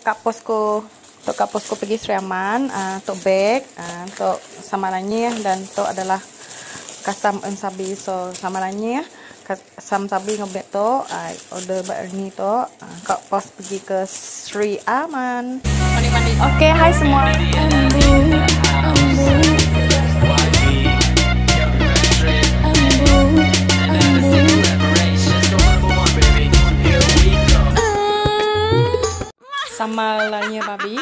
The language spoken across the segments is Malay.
kat posko untuk kat posko pergi Seriaman uh, ah, untuk beg uh, ah, untuk dan untuk adalah kasam en sabi so samalanya custom sabi ngobek tu I ah, order buat ni tu uh, kat pos pergi ke Sri Aman Okay, hai semua. Mandi, mandi. sama lanyer babi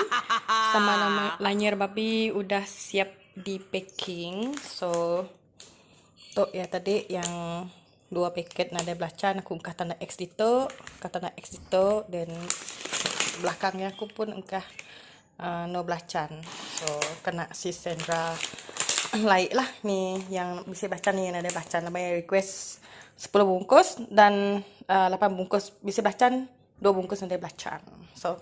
sama lanyer babi udah siap di packing so tok ya tadi yang dua paket nada belacan aku engkah tanda X di to engkah tanda X di to dan belakangnya aku pun engkah uh, no belacan so kena si Sandra Laik lah ni yang bisa baca ni yang ada baca namanya request 10 bungkus dan uh, 8 bungkus bisa baca dua bungkus nanti belacang. So,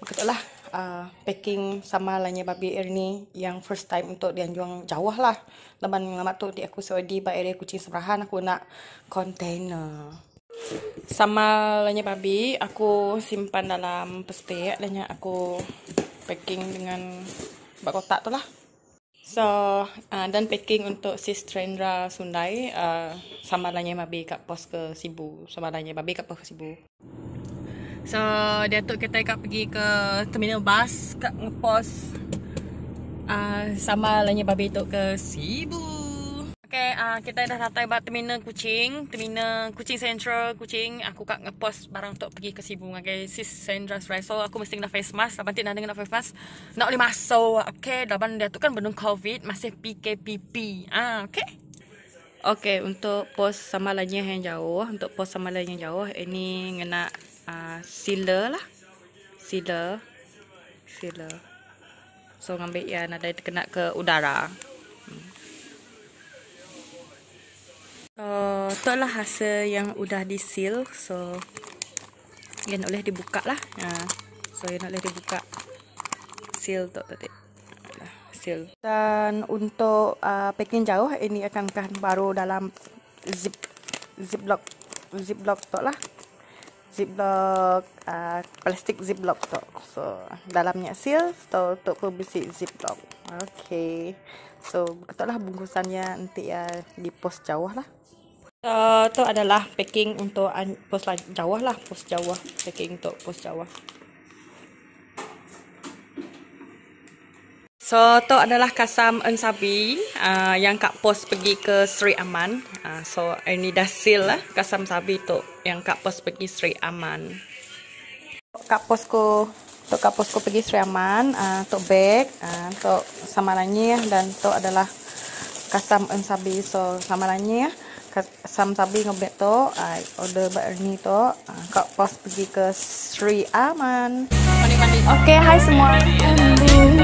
begitulah uh, packing sama lainnya babi air ni yang first time untuk dia dianjuang jauh lah. Lepas lama tu di aku seodi bak area kucing seberahan aku nak container. Sama lainnya babi aku simpan dalam pestik lainnya aku packing dengan bak kotak tu lah. So, uh, dan packing untuk si Trendra Sundai uh, sama lainnya babi kat pos ke Sibu. Sama lainnya babi kat pos ke Sibu. So Datuk kata Ikat pergi ke Terminal bus kak ngepost uh, ah, Sama lainnya Babi Tok ke Sibu Okay uh, Kita dah datang Bapak Terminal Kucing Terminal Kucing Central Kucing Aku kak ngepost Barang untuk pergi ke Sibu Okay Sis Sandra's right So aku mesti kena face mask Lepas nanti nak kena face mask Nak boleh masuk Okay Lepas Datuk kan belum COVID Masih PKPP Ah, uh, Okay Okay, untuk pos samalanya yang jauh, untuk pos samalanya yang jauh, ini kena uh, ah, sila lah. Sila. Sila. So, ambil yang ada kena ke udara. So, hmm. eh, tu lah hasil yang udah disil. So, yang boleh dibuka lah. Uh, so, yang boleh dibuka. Seal tu tadi hasil. Dan untuk uh, packing jauh ini akan kan baru dalam zip ziplock ziplock tu lah ziplock uh, plastik ziplock tu. So dalamnya seal so untuk pembersih ziplock. Okay. So betul lah bungkusannya nanti ya uh, di pos jauh lah. So uh, tu adalah lah, lah. packing untuk pos jauh lah pos jauh packing untuk pos jauh. So tu adalah kasam ensabi uh, yang Kak Pos pergi ke Sri Aman. Uh, so ini dah seal lah kasam sabi tu yang Kak Pos pergi Sri Aman. Kak Pos ko tu Kak Pos ko pergi Sri Aman uh, tu bag uh, tu sama lainnya dan tu adalah kasam En Sabi so sama lainnya kasam sabi ngobek tu uh, I order barni tu uh, Kak Pos pergi ke Sri Aman. Okay, hai semua. Mandi, mandi.